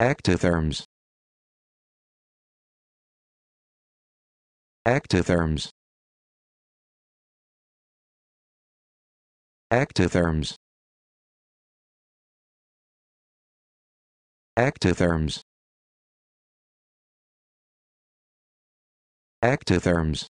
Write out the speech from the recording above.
Ectotherms Ectotherms Ectotherms Ectotherms Ectotherms